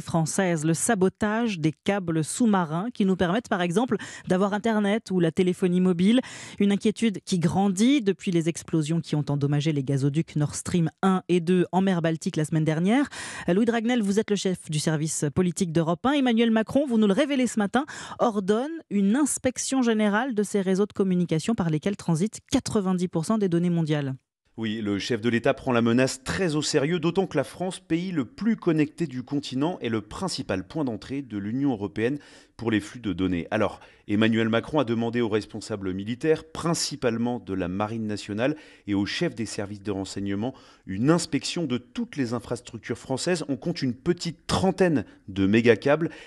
française, le sabotage des câbles sous-marins qui nous permettent par exemple d'avoir Internet ou la téléphonie mobile, une inquiétude qui grandit depuis les explosions qui ont endommagé les gazoducs Nord Stream 1 et 2 en mer Baltique la semaine dernière. Louis Dragnel, vous êtes le chef du service politique d'Europe 1. Emmanuel Macron, vous nous le révélez ce matin, ordonne une inspection générale de ces réseaux de communication par lesquels transitent 90% des données mondiales. Oui, le chef de l'État prend la menace très au sérieux, d'autant que la France, pays le plus connecté du continent, est le principal point d'entrée de l'Union européenne pour les flux de données. Alors, Emmanuel Macron a demandé aux responsables militaires, principalement de la Marine nationale et aux chefs des services de renseignement, une inspection de toutes les infrastructures françaises. On compte une petite trentaine de méga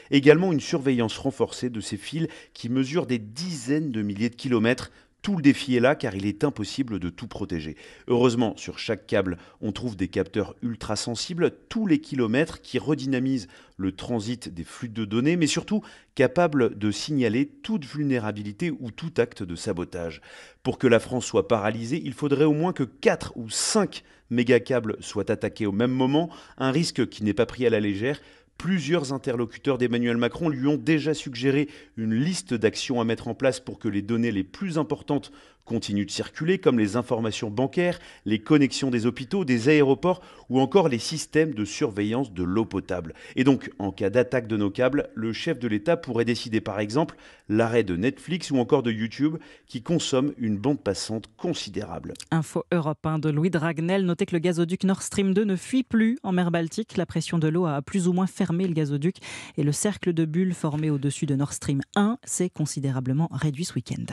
également une surveillance renforcée de ces fils qui mesurent des dizaines de milliers de kilomètres tout le défi est là car il est impossible de tout protéger. Heureusement, sur chaque câble, on trouve des capteurs ultra sensibles tous les kilomètres qui redynamisent le transit des flux de données, mais surtout capables de signaler toute vulnérabilité ou tout acte de sabotage. Pour que la France soit paralysée, il faudrait au moins que 4 ou 5 mégacables soient attaqués au même moment, un risque qui n'est pas pris à la légère Plusieurs interlocuteurs d'Emmanuel Macron lui ont déjà suggéré une liste d'actions à mettre en place pour que les données les plus importantes continuent de circuler, comme les informations bancaires, les connexions des hôpitaux, des aéroports ou encore les systèmes de surveillance de l'eau potable. Et donc, en cas d'attaque de nos câbles, le chef de l'État pourrait décider par exemple l'arrêt de Netflix ou encore de YouTube qui consomme une bande passante considérable. Info Europe 1 de Louis Dragnel, notez que le gazoduc Nord Stream 2 ne fuit plus en mer Baltique. La pression de l'eau a plus ou moins fermé le gazoduc et le cercle de bulles formé au-dessus de Nord Stream 1 s'est considérablement réduit ce week-end.